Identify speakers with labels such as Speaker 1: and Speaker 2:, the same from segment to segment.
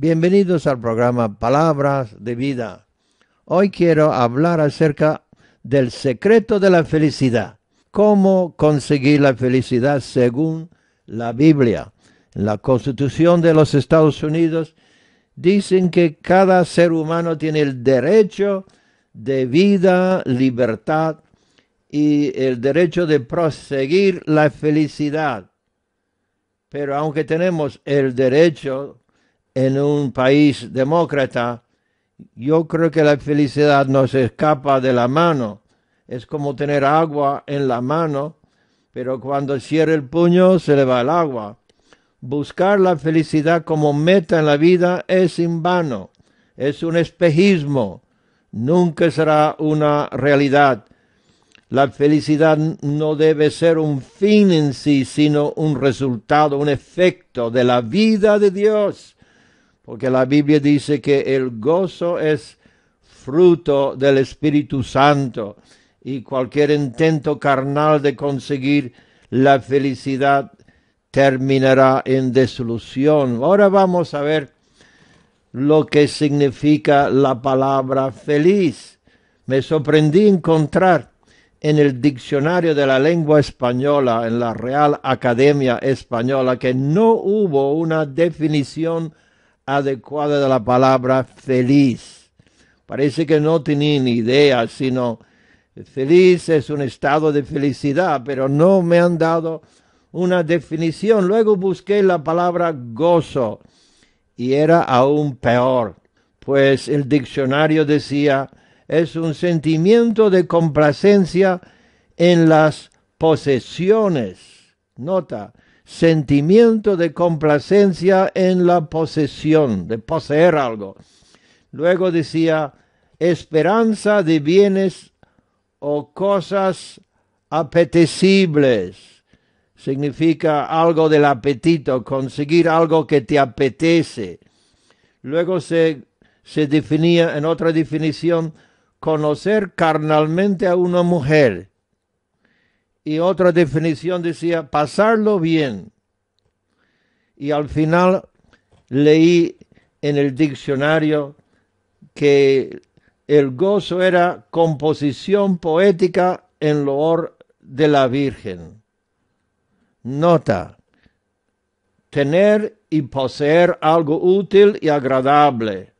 Speaker 1: Bienvenidos al programa Palabras de Vida. Hoy quiero hablar acerca del secreto de la felicidad. ¿Cómo conseguir la felicidad según la Biblia? En la Constitución de los Estados Unidos dicen que cada ser humano tiene el derecho de vida, libertad y el derecho de proseguir la felicidad. Pero aunque tenemos el derecho en un país demócrata, yo creo que la felicidad no se escapa de la mano. Es como tener agua en la mano, pero cuando cierra el puño se le va el agua. Buscar la felicidad como meta en la vida es en vano, es un espejismo, nunca será una realidad. La felicidad no debe ser un fin en sí, sino un resultado, un efecto de la vida de Dios porque la Biblia dice que el gozo es fruto del Espíritu Santo y cualquier intento carnal de conseguir la felicidad terminará en desilusión. Ahora vamos a ver lo que significa la palabra feliz. Me sorprendí encontrar en el diccionario de la lengua española, en la Real Academia Española, que no hubo una definición adecuada de la palabra feliz. Parece que no tenía ni idea, sino feliz es un estado de felicidad, pero no me han dado una definición. Luego busqué la palabra gozo y era aún peor, pues el diccionario decía es un sentimiento de complacencia en las posesiones. Nota, sentimiento de complacencia en la posesión, de poseer algo. Luego decía, esperanza de bienes o cosas apetecibles. Significa algo del apetito, conseguir algo que te apetece. Luego se, se definía en otra definición conocer carnalmente a una mujer y otra definición decía pasarlo bien. Y al final leí en el diccionario que el gozo era composición poética en loor de la Virgen. Nota, tener y poseer algo útil y agradable.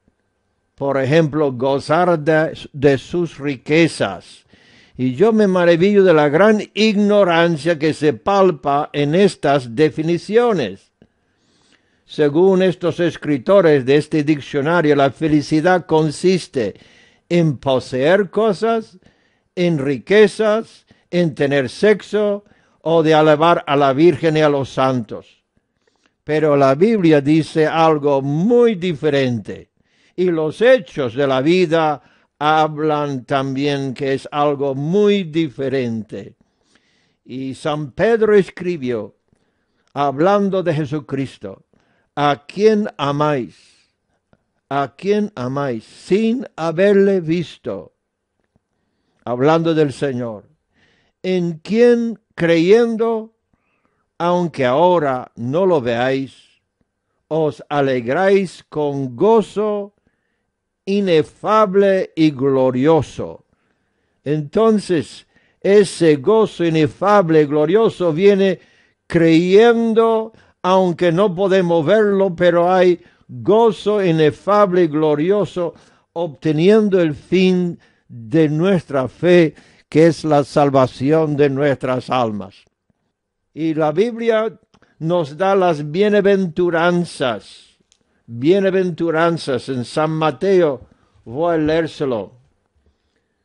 Speaker 1: Por ejemplo, gozar de, de sus riquezas y yo me maravillo de la gran ignorancia que se palpa en estas definiciones. Según estos escritores de este diccionario, la felicidad consiste en poseer cosas, en riquezas, en tener sexo o de alabar a la Virgen y a los santos. Pero la Biblia dice algo muy diferente y los hechos de la vida hablan también que es algo muy diferente. Y San Pedro escribió, hablando de Jesucristo, ¿a quien amáis? ¿A quien amáis sin haberle visto? Hablando del Señor, en quien creyendo, aunque ahora no lo veáis, os alegráis con gozo inefable y glorioso. Entonces, ese gozo inefable y glorioso viene creyendo, aunque no podemos verlo, pero hay gozo inefable y glorioso obteniendo el fin de nuestra fe, que es la salvación de nuestras almas. Y la Biblia nos da las bienaventuranzas bienaventuranzas en San Mateo. Voy a leérselo.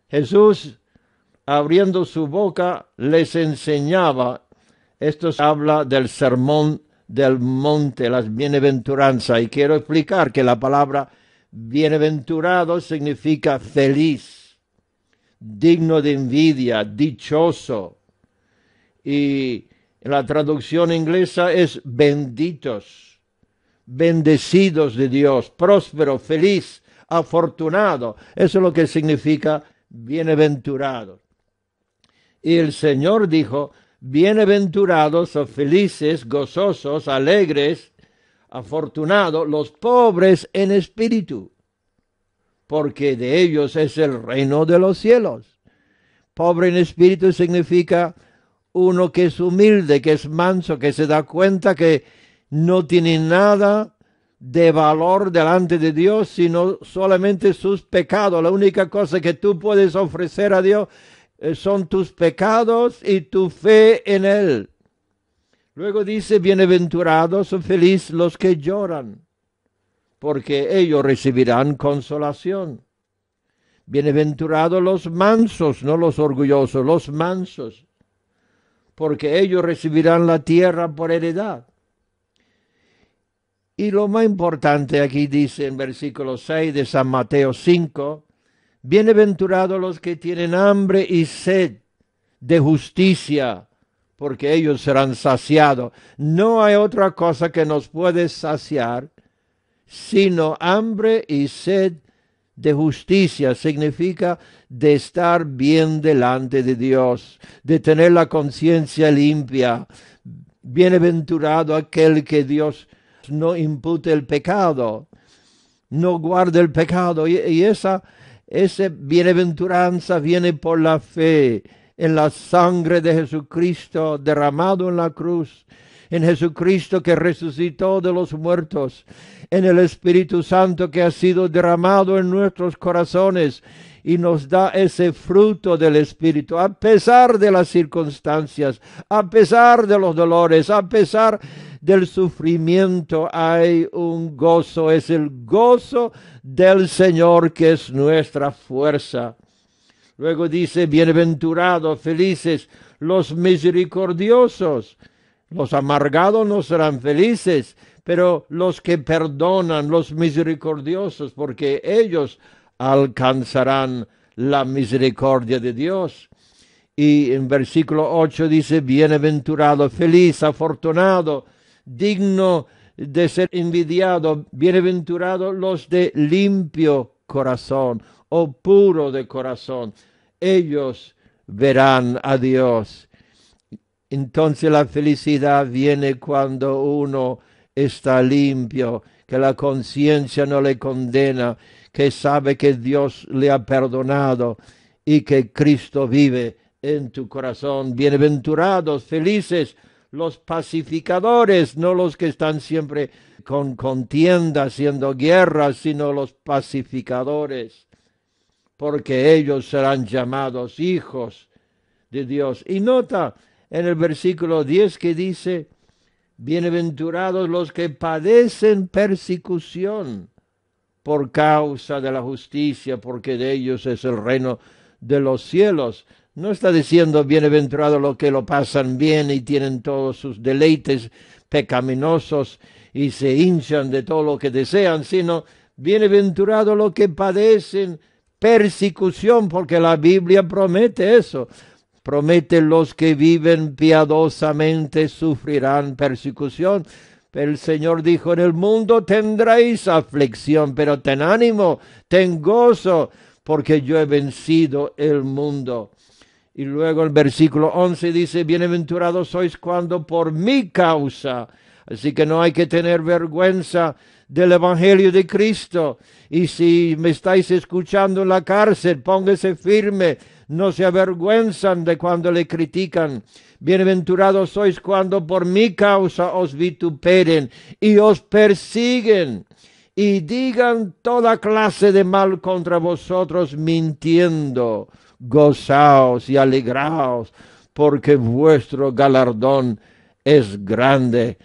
Speaker 1: Jesús, abriendo su boca, les enseñaba. Esto habla del sermón del monte, las bienaventuranzas. Y quiero explicar que la palabra bienaventurado significa feliz, digno de envidia, dichoso. Y la traducción inglesa es benditos bendecidos de Dios, próspero, feliz, afortunado. Eso es lo que significa bienaventurado. Y el Señor dijo, bienaventurados o felices, gozosos, alegres, afortunados, los pobres en espíritu, porque de ellos es el reino de los cielos. Pobre en espíritu significa uno que es humilde, que es manso, que se da cuenta que no tiene nada de valor delante de Dios, sino solamente sus pecados. La única cosa que tú puedes ofrecer a Dios eh, son tus pecados y tu fe en Él. Luego dice, bienaventurados o feliz los que lloran, porque ellos recibirán consolación. Bienaventurados los mansos, no los orgullosos, los mansos, porque ellos recibirán la tierra por heredad. Y lo más importante aquí dice en versículo 6 de San Mateo 5, bienaventurados los que tienen hambre y sed de justicia, porque ellos serán saciados. No hay otra cosa que nos puede saciar, sino hambre y sed de justicia. Significa de estar bien delante de Dios, de tener la conciencia limpia. Bienaventurado aquel que Dios no impute el pecado, no guarda el pecado. Y, esa, esa bienaventuranza viene por la fe en la sangre de Jesucristo derramado en la cruz, en Jesucristo que resucitó de los muertos, en el Espíritu Santo que ha sido derramado en nuestros corazones y nos da ese fruto del Espíritu, a pesar de las circunstancias, a pesar de los dolores, a pesar del sufrimiento hay un gozo, es el gozo del Señor que es nuestra fuerza. Luego dice, bienaventurados, felices los misericordiosos. Los amargados no serán felices, pero los que perdonan, los misericordiosos, porque ellos alcanzarán la misericordia de Dios. Y en versículo 8 dice, bienaventurado, feliz, afortunado, digno de ser envidiado, bienaventurados los de limpio corazón o puro de corazón, ellos verán a Dios. Entonces la felicidad viene cuando uno está limpio, que la conciencia no le condena, que sabe que Dios le ha perdonado y que Cristo vive en tu corazón. Bienaventurados, felices los pacificadores, no los que están siempre con contienda, haciendo guerra, sino los pacificadores, porque ellos serán llamados hijos de Dios. Y nota en el versículo 10 que dice, bienaventurados los que padecen persecución por causa de la justicia, porque de ellos es el reino de los cielos. No está diciendo bienaventurado lo que lo pasan bien y tienen todos sus deleites pecaminosos y se hinchan de todo lo que desean, sino bienaventurado lo que padecen persecución, porque la Biblia promete eso. Promete los que viven piadosamente sufrirán persecución. El Señor dijo, en el mundo tendréis aflicción, pero ten ánimo, ten gozo, porque yo he vencido el mundo. Y luego el versículo 11 dice, bienaventurados sois cuando por mi causa. Así que no hay que tener vergüenza del Evangelio de Cristo. Y si me estáis escuchando en la cárcel, póngase firme, no se avergüenzan de cuando le critican. Bienaventurados sois cuando por mi causa os vituperen y os persiguen y digan toda clase de mal contra vosotros mintiendo gozaos y alegraos, porque vuestro galardón es grande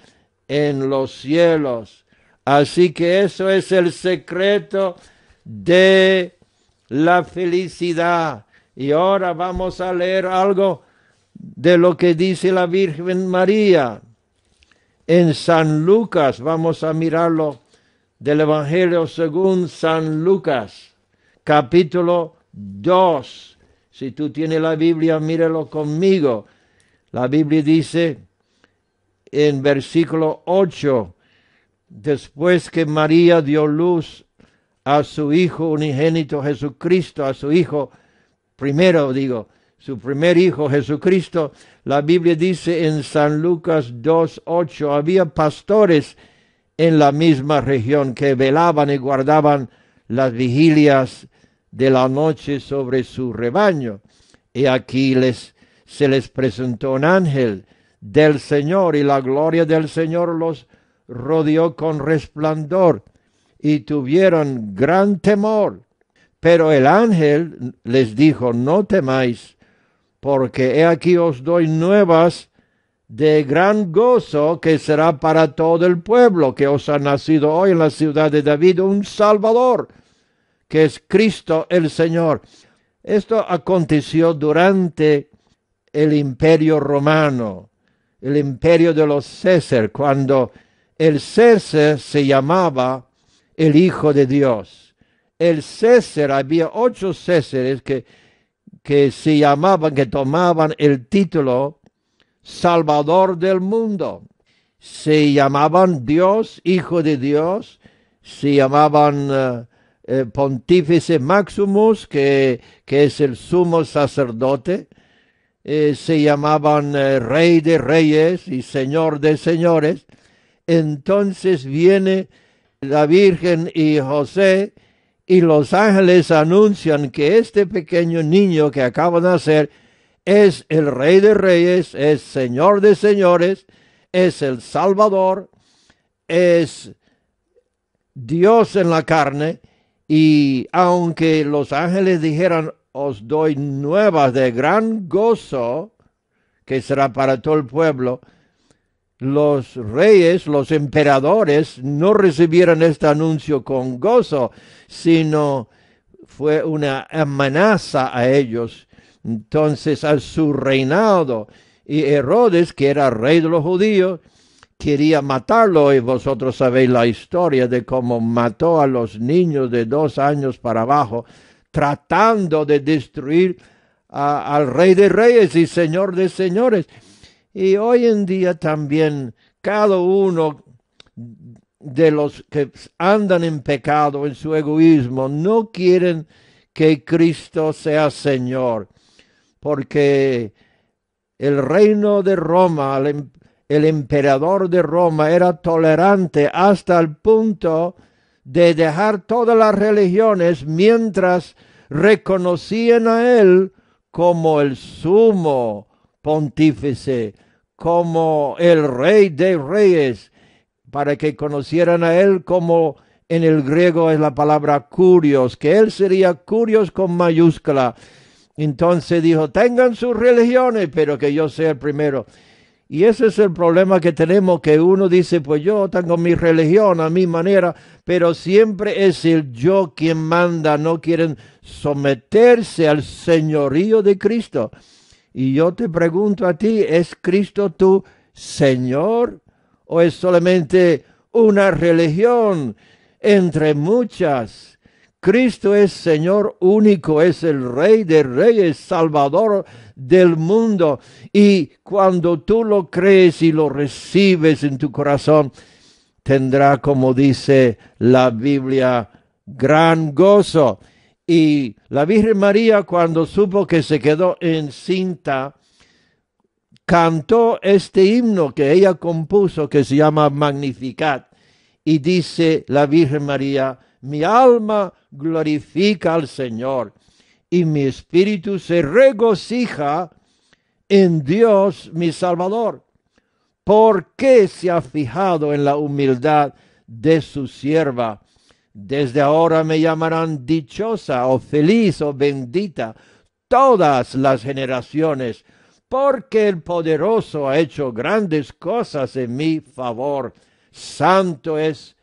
Speaker 1: en los cielos. Así que eso es el secreto de la felicidad. Y ahora vamos a leer algo de lo que dice la Virgen María. En San Lucas, vamos a mirarlo del Evangelio según San Lucas, capítulo 2, si tú tienes la Biblia, míralo conmigo. La Biblia dice en versículo 8, después que María dio luz a su Hijo unigénito Jesucristo, a su Hijo primero, digo, su primer hijo Jesucristo, la Biblia dice en San Lucas 2.8, había pastores en la misma región que velaban y guardaban las vigilias de la noche sobre su rebaño. Y aquí se les presentó un ángel del Señor y la gloria del Señor los rodeó con resplandor y tuvieron gran temor. Pero el ángel les dijo, no temáis, porque he aquí os doy nuevas de gran gozo que será para todo el pueblo, que os ha nacido hoy en la ciudad de David un Salvador, que es Cristo el Señor. Esto aconteció durante el imperio romano, el imperio de los César, cuando el César se llamaba el Hijo de Dios. El César, había ocho Césares que, que se llamaban, que tomaban el título Salvador del mundo. Se llamaban Dios, Hijo de Dios, se llamaban eh, eh, pontífice maximus, que, es el sumo sacerdote, eh, se llamaban eh, rey de reyes y señor de señores, entonces viene la Virgen y José y los ángeles anuncian que este pequeño niño que acaba de nacer es el rey de reyes, es señor de señores, es el Salvador, es Dios en la carne y aunque los ángeles dijeran, os doy nuevas de gran gozo, que será para todo el pueblo, los reyes, los emperadores, no recibieron este anuncio con gozo, sino fue una amenaza a ellos, entonces a su reinado. Y Herodes, que era rey de los judíos, quería matarlo y vosotros sabéis la historia de cómo mató a los niños de dos años para abajo, tratando de destruir al rey de reyes y señor de señores. Y hoy en día también cada uno de los que andan en pecado, en su egoísmo, no quieren que Cristo sea Señor, porque el reino de Roma, al el emperador de Roma era tolerante hasta el punto de dejar todas las religiones mientras reconocían a él como el sumo pontífice, como el rey de reyes, para que conocieran a él como en el griego es la palabra curios, que él sería curios con mayúscula. Entonces dijo, tengan sus religiones, pero que yo sea el primero. Y ese es el problema que tenemos, que uno dice, pues yo tengo mi religión a mi manera, pero siempre es el yo quien manda, no quieren someterse al señorío de Cristo. Y yo te pregunto a ti, ¿es Cristo tu Señor o es solamente una religión entre muchas? Cristo es Señor único, es el Rey de Reyes, Salvador del mundo. Y cuando tú lo crees y lo recibes en tu corazón, tendrá, como dice la Biblia, gran gozo. Y la Virgen María, cuando supo que se quedó encinta, cantó este himno que ella compuso, que se llama Magnificat. Y dice la Virgen María, mi alma glorifica al Señor y mi espíritu se regocija en Dios mi Salvador, porque se ha fijado en la humildad de su sierva. Desde ahora me llamarán dichosa o feliz o bendita todas las generaciones, porque el poderoso ha hecho grandes cosas en mi favor. Santo es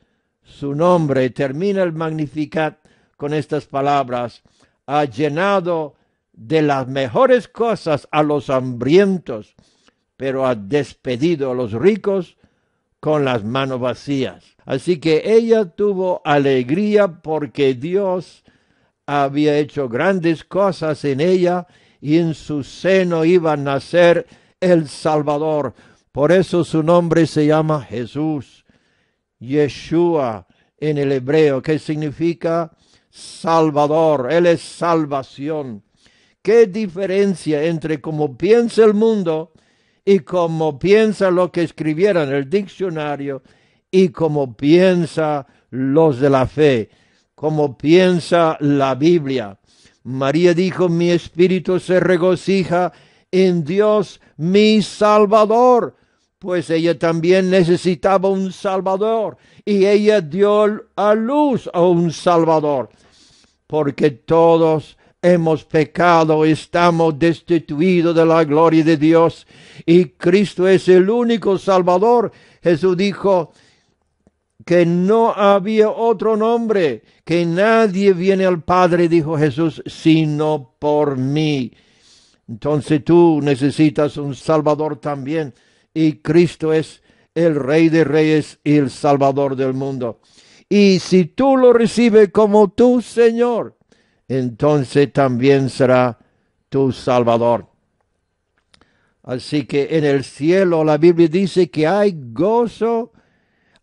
Speaker 1: su nombre. Termina el Magnificat con estas palabras. Ha llenado de las mejores cosas a los hambrientos, pero ha despedido a los ricos con las manos vacías. Así que ella tuvo alegría porque Dios había hecho grandes cosas en ella y en su seno iba a nacer el Salvador. Por eso su nombre se llama Jesús Yeshua en el hebreo, que significa Salvador, Él es salvación. ¿Qué diferencia entre cómo piensa el mundo y cómo piensa lo que escribiera en el diccionario y cómo piensa los de la fe, cómo piensa la Biblia? María dijo, mi espíritu se regocija en Dios, mi Salvador pues ella también necesitaba un Salvador y ella dio a luz a un Salvador, porque todos hemos pecado, estamos destituidos de la gloria de Dios y Cristo es el único Salvador. Jesús dijo que no había otro nombre, que nadie viene al Padre, dijo Jesús, sino por mí. Entonces tú necesitas un Salvador también y Cristo es el Rey de Reyes y el Salvador del mundo. Y si tú lo recibes como tu Señor, entonces también será tu Salvador. Así que en el cielo la Biblia dice que hay gozo,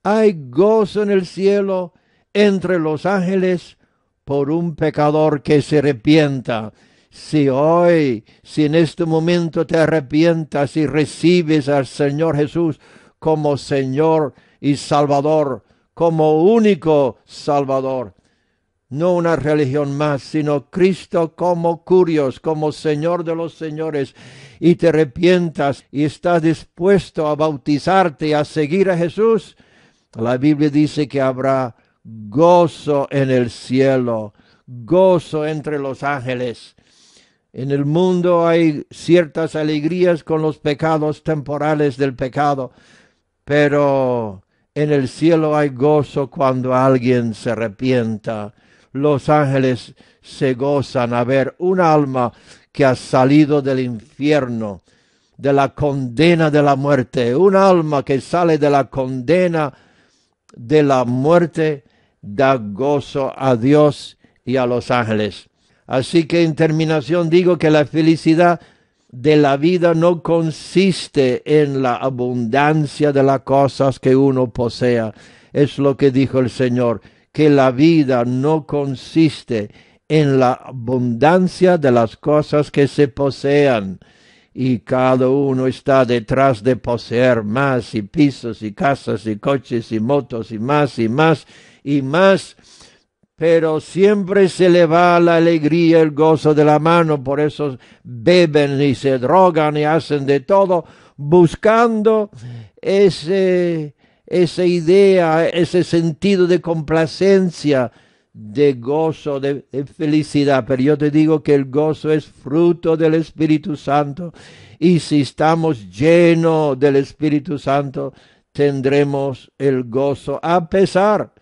Speaker 1: hay gozo en el cielo entre los ángeles por un pecador que se arrepienta si hoy, si en este momento te arrepientas y recibes al Señor Jesús como Señor y Salvador, como único Salvador. No una religión más, sino Cristo como curios, como Señor de los señores, y te arrepientas y estás dispuesto a bautizarte, a seguir a Jesús, la Biblia dice que habrá gozo en el cielo, gozo entre los ángeles en el mundo hay ciertas alegrías con los pecados temporales del pecado, pero en el cielo hay gozo cuando alguien se arrepienta. Los ángeles se gozan a ver un alma que ha salido del infierno, de la condena de la muerte, un alma que sale de la condena de la muerte, da gozo a Dios y a los ángeles. Así que en terminación digo que la felicidad de la vida no consiste en la abundancia de las cosas que uno posea. Es lo que dijo el Señor, que la vida no consiste en la abundancia de las cosas que se posean. Y cada uno está detrás de poseer más y pisos y casas y coches y motos y más y más y más pero siempre se le va la alegría, el gozo de la mano, por eso beben y se drogan y hacen de todo, buscando ese, esa idea, ese sentido de complacencia, de gozo, de, de, felicidad. Pero yo te digo que el gozo es fruto del Espíritu Santo y si estamos llenos del Espíritu Santo, tendremos el gozo a pesar,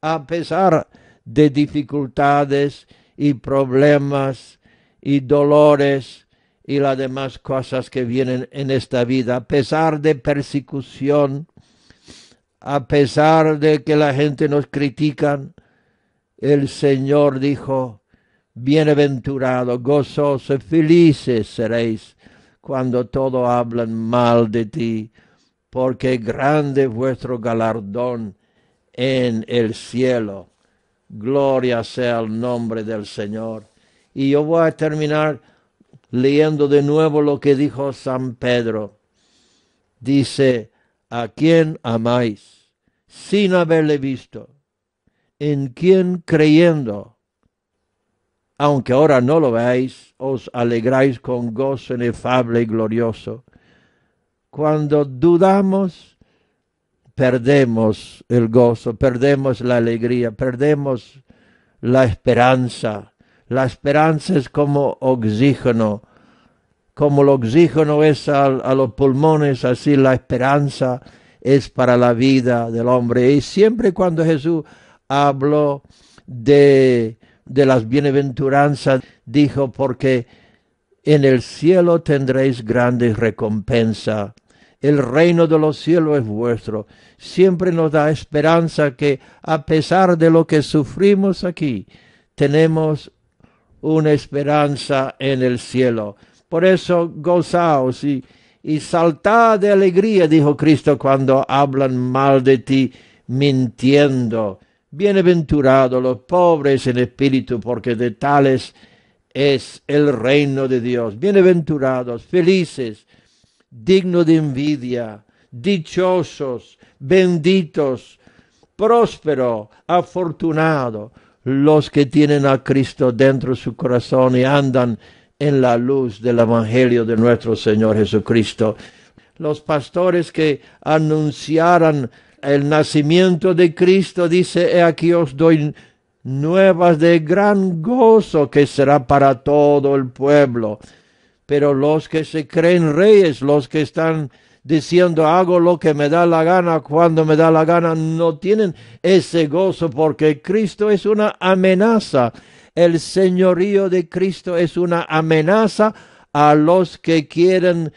Speaker 1: a pesar de dificultades y problemas y dolores y las demás cosas que vienen en esta vida, a pesar de persecución, a pesar de que la gente nos critica, el Señor dijo, bienaventurado, gozoso, felices seréis cuando todo hablan mal de ti, porque grande vuestro galardón en el cielo. Gloria sea el nombre del Señor. Y yo voy a terminar leyendo de nuevo lo que dijo San Pedro. Dice, ¿a quién amáis sin haberle visto? ¿En quién creyendo? Aunque ahora no lo veáis, os alegráis con gozo inefable y glorioso. Cuando dudamos, perdemos el gozo, perdemos la alegría, perdemos la esperanza. La esperanza es como oxígeno. Como el oxígeno es a, los pulmones, así la esperanza es para la vida del hombre. Y siempre cuando Jesús habló de, de las bienaventuranzas, dijo, porque en el cielo tendréis grandes recompensa. El reino de los cielos es vuestro siempre nos da esperanza que a pesar de lo que sufrimos aquí, tenemos una esperanza en el cielo. Por eso gozaos y, saltad de alegría, dijo Cristo cuando hablan mal de ti, mintiendo. Bienaventurados los pobres en espíritu, porque de tales es el reino de Dios. Bienaventurados, felices, dignos de envidia, dichosos, benditos, próspero, afortunado, los que tienen a Cristo dentro de su corazón y andan en la luz del Evangelio de nuestro Señor Jesucristo. Los pastores que anunciaran el nacimiento de Cristo, dice, he aquí os doy nuevas de gran gozo que será para todo el pueblo. Pero los que se creen reyes, los que están diciendo hago lo que me da la gana cuando me da la gana, no tienen ese gozo porque Cristo es una amenaza. El señorío de Cristo es una amenaza a los que quieren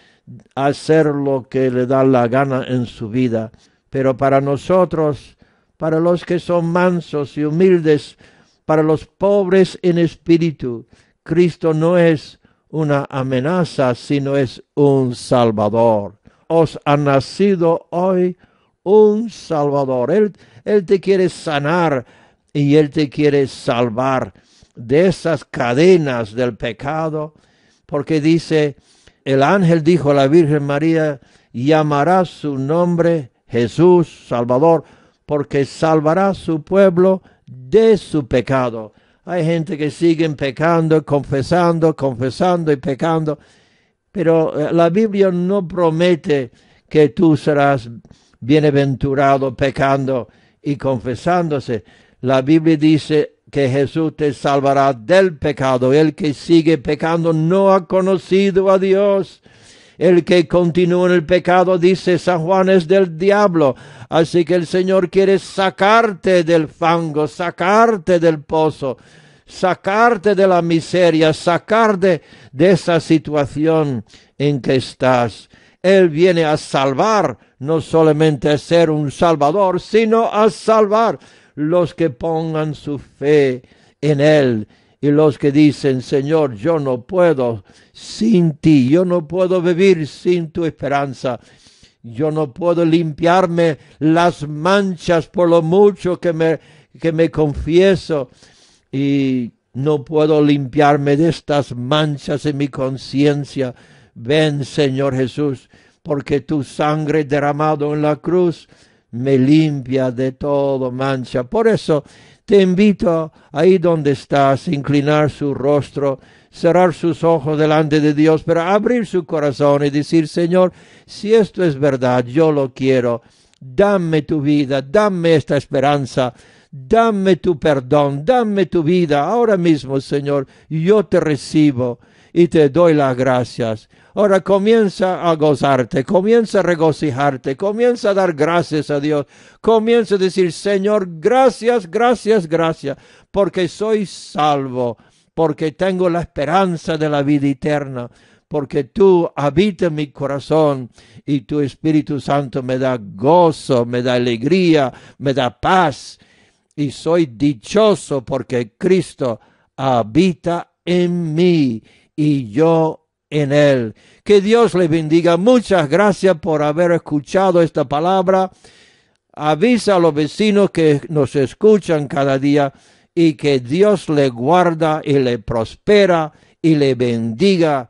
Speaker 1: hacer lo que le da la gana en su vida. Pero para nosotros, para los que son mansos y humildes, para los pobres en espíritu, Cristo no es una amenaza, sino es un salvador os ha nacido hoy un Salvador. Él, te quiere sanar y Él te quiere salvar de esas cadenas del pecado, porque dice, el ángel dijo a la Virgen María, llamará su nombre Jesús Salvador, porque salvará su pueblo de su pecado. Hay gente que siguen pecando, confesando, confesando y pecando pero eh, la Biblia no promete que tú serás bienaventurado pecando y confesándose. La Biblia dice que Jesús te salvará del pecado. El que sigue pecando no ha conocido a Dios. El que continúa en el pecado, dice San Juan, es del diablo. Así que el Señor quiere sacarte del fango, sacarte del pozo sacarte de la miseria, sacarte de, de esa situación en que estás. Él viene a salvar, no solamente a ser un salvador, sino a salvar los que pongan su fe en Él y los que dicen, Señor, yo no puedo sin ti, yo no puedo vivir sin tu esperanza. Yo no puedo limpiarme las manchas por lo mucho que me, que me confieso y no puedo limpiarme de estas manchas en mi conciencia. Ven, Señor Jesús, porque tu sangre derramado en la cruz me limpia de todo mancha. Por eso te invito ahí donde estás, inclinar su rostro, cerrar sus ojos delante de Dios, pero abrir su corazón y decir, Señor, si esto es verdad, yo lo quiero. Dame tu vida, dame esta esperanza dame tu perdón, dame tu vida ahora mismo, Señor, yo te recibo y te doy las gracias. Ahora comienza a gozarte, comienza a regocijarte, comienza a dar gracias a Dios, comienza a decir, Señor, gracias, gracias, gracias, porque soy salvo, porque tengo la esperanza de la vida eterna, porque tú habitas mi corazón y tu Espíritu Santo me da gozo, me da alegría, me da paz y soy dichoso porque Cristo habita en mí y yo en él. Que Dios le bendiga. Muchas gracias por haber escuchado esta palabra. Avisa a los vecinos que nos escuchan cada día y que Dios le guarda y le prospera y le bendiga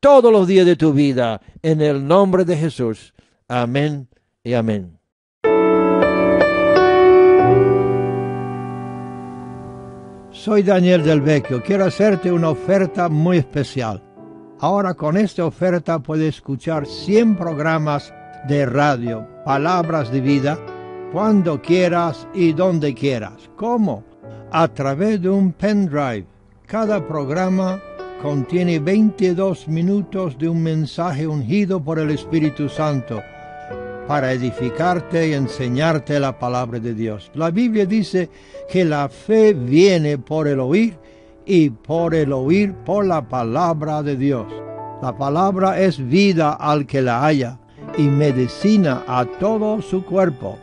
Speaker 1: todos los días de tu vida en el nombre de Jesús. Amén y amén. Soy Daniel del Vecchio. Quiero hacerte una oferta muy especial. Ahora con esta oferta puedes escuchar 100 programas de radio, palabras de vida, cuando quieras y donde quieras. ¿Cómo? A través de un pendrive. Cada programa contiene 22 minutos de un mensaje ungido por el Espíritu Santo para edificarte y enseñarte la palabra de Dios. La Biblia dice que la fe viene por el oír y por el oír por la palabra de Dios. La palabra es vida al que la haya y medicina a todo su cuerpo.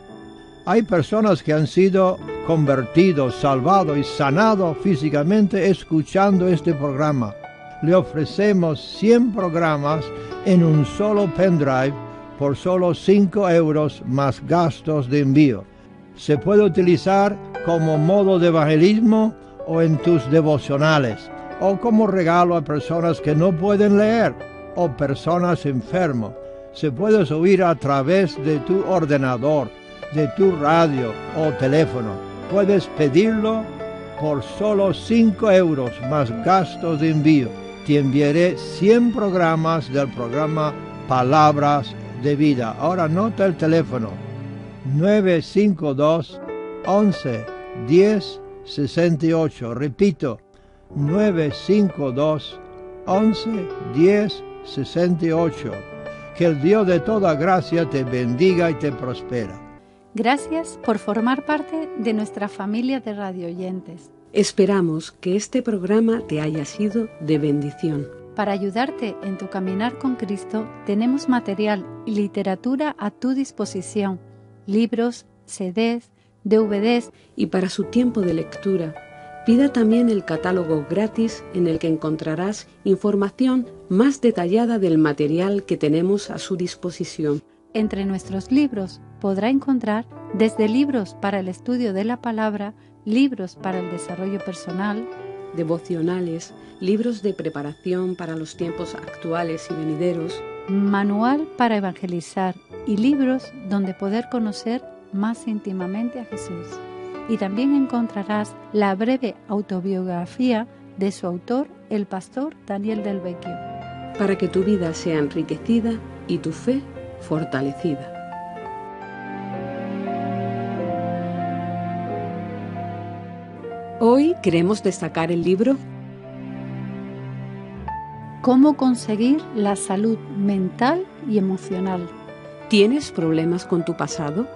Speaker 1: Hay personas que han sido convertidos, salvados y sanados físicamente escuchando este programa. Le ofrecemos 100 programas en un solo pendrive por solo 5 euros más gastos de envío. Se puede utilizar como modo de evangelismo o en tus devocionales, o como regalo a personas que no pueden leer o personas enfermos. Se puede subir a través de tu ordenador, de tu radio o teléfono. Puedes pedirlo por solo 5 euros más gastos de envío. Te enviaré 100 programas del programa Palabras vida. Ahora anota el teléfono 952 11 10 68. Repito, 952 11 10 68. Que el Dios de toda gracia te bendiga y te prospera.
Speaker 2: Gracias por formar parte de nuestra familia de radioyentes.
Speaker 3: Esperamos que este programa te haya sido de bendición.
Speaker 2: Para ayudarte en tu caminar con Cristo, tenemos material y literatura a tu
Speaker 3: disposición, libros, CDs, DVDs y para su tiempo de lectura. Pida también el catálogo gratis en el que encontrarás información más detallada del material que tenemos a su disposición.
Speaker 2: Entre nuestros
Speaker 3: libros podrá
Speaker 2: encontrar desde libros para el estudio de la palabra,
Speaker 3: libros para el desarrollo personal, devocionales, libros de preparación para los tiempos actuales y venideros,
Speaker 2: manual para evangelizar y libros donde poder conocer más íntimamente a Jesús. Y también encontrarás la breve autobiografía de su autor, el pastor Daniel del Vecchio.
Speaker 3: Para que tu vida sea enriquecida y tu fe fortalecida. Hoy queremos destacar el libro Cómo
Speaker 2: conseguir la salud mental y emocional.
Speaker 3: ¿Tienes problemas con tu pasado?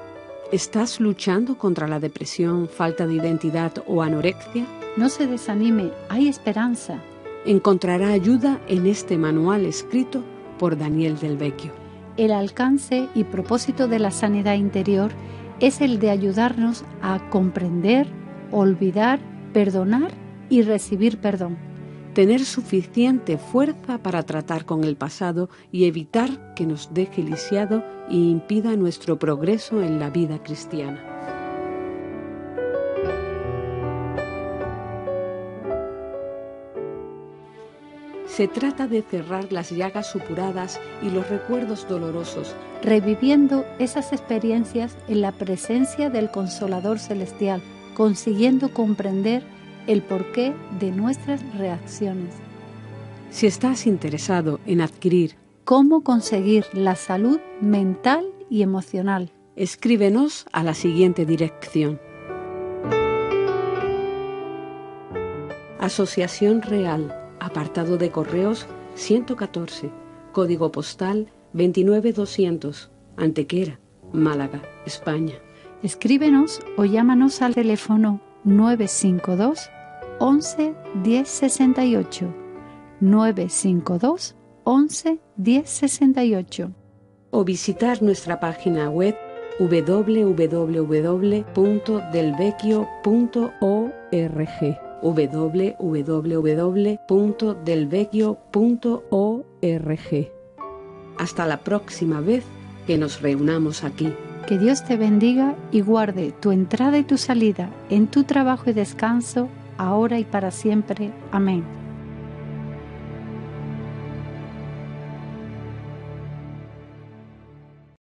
Speaker 3: ¿Estás luchando contra la depresión, falta de identidad o anorexia? No se desanime, hay esperanza. Encontrará ayuda en este manual escrito por Daniel del Vecchio.
Speaker 2: El alcance y propósito de la sanidad interior es el de ayudarnos a comprender, olvidar perdonar y recibir perdón.
Speaker 3: Tener suficiente fuerza para tratar con el pasado y evitar que nos deje lisiado y impida nuestro progreso en la vida cristiana. Se trata de cerrar las llagas supuradas y los recuerdos dolorosos, reviviendo esas
Speaker 2: experiencias en la presencia del Consolador Celestial consiguiendo comprender el porqué de nuestras reacciones.
Speaker 3: Si estás interesado en adquirir
Speaker 2: cómo conseguir la salud mental y emocional,
Speaker 3: escríbenos a la siguiente dirección. Asociación Real, apartado de correos 114, código postal 29200, Antequera, Málaga, España. Escríbenos o llámanos al teléfono 952
Speaker 2: 11 1068 952
Speaker 3: 11 1068 o visitar nuestra página web www.delvecchio.org www.delvecchio.org Hasta la próxima vez que nos reunamos aquí.
Speaker 2: Que Dios te bendiga y guarde tu entrada y tu salida en tu trabajo y descanso, ahora y para siempre. Amén.